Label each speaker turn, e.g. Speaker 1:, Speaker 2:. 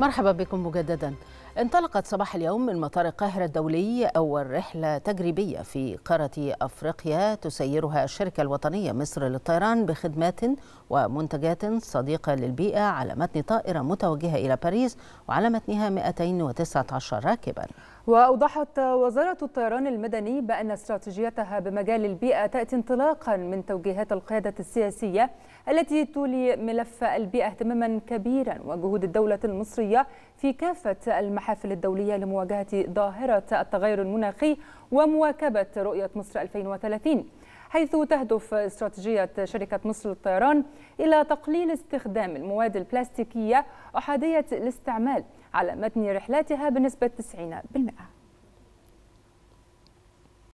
Speaker 1: مرحبا
Speaker 2: بكم مجددا انطلقت صباح اليوم من مطار القاهرة الدولي أول رحلة تجريبية في قارة أفريقيا تسيرها الشركة الوطنية مصر للطيران بخدمات ومنتجات صديقة للبيئة على متن طائرة متوجهة إلى باريس وعلى متنها 219 راكباً
Speaker 3: وأوضحت وزارة الطيران المدني بأن استراتيجيتها بمجال البيئة تأتي انطلاقا من توجيهات القيادة السياسية التي تولي ملف البيئة اهتماما كبيرا وجهود الدولة المصرية في كافة المحافل الدولية لمواجهة ظاهرة التغير المناخي ومواكبة رؤية مصر 2030 حيث تهدف استراتيجية شركة مصر للطيران إلى تقليل استخدام المواد البلاستيكية أحادية الاستعمال على متن رحلاتها بنسبة 90%